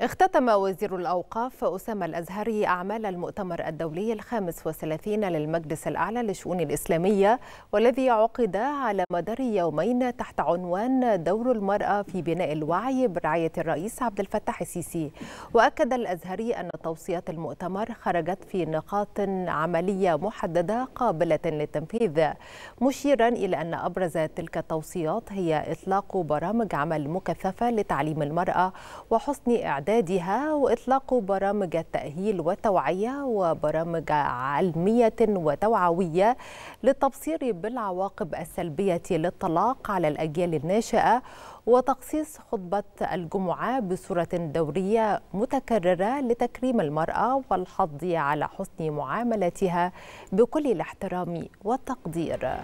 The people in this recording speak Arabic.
اختتم وزير الأوقاف أسامة الأزهري أعمال المؤتمر الدولي الخامس وثلاثين للمجلس الأعلى للشؤون الإسلامية والذي عقد على مدار يومين تحت عنوان دور المرأة في بناء الوعي برعاية الرئيس عبد الفتاح السيسي وأكد الأزهري أن توصيات المؤتمر خرجت في نقاط عملية محددة قابلة للتنفيذ مشيرا إلى أن أبرز تلك التوصيات هي إطلاق برامج عمل مكثفة لتعليم المرأة وحسن إعداد إعدادها وإطلاق برامج التأهيل والتوعية وبرامج علمية وتوعوية للتبصير بالعواقب السلبية للطلاق على الأجيال الناشئة وتخصيص خطبة الجمعة بصورة دورية متكررة لتكريم المرأة والحض على حسن معاملتها بكل الاحترام والتقدير.